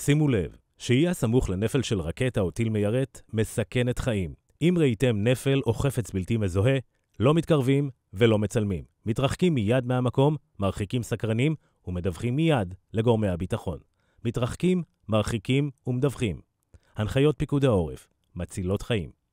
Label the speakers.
Speaker 1: שימו לב, שהייה סמוך לנפל של רקטה או טיל מיירט מסכנת חיים. אם ראיתם נפל או חפץ בלתי מזוהה, לא מתקרבים ולא מצלמים. מתרחקים מיד מהמקום, מרחיקים סקרנים ומדווחים מיד לגורמי הביטחון. מתרחקים, מרחיקים ומדווחים. הנחיות פיקוד העורף מצילות חיים.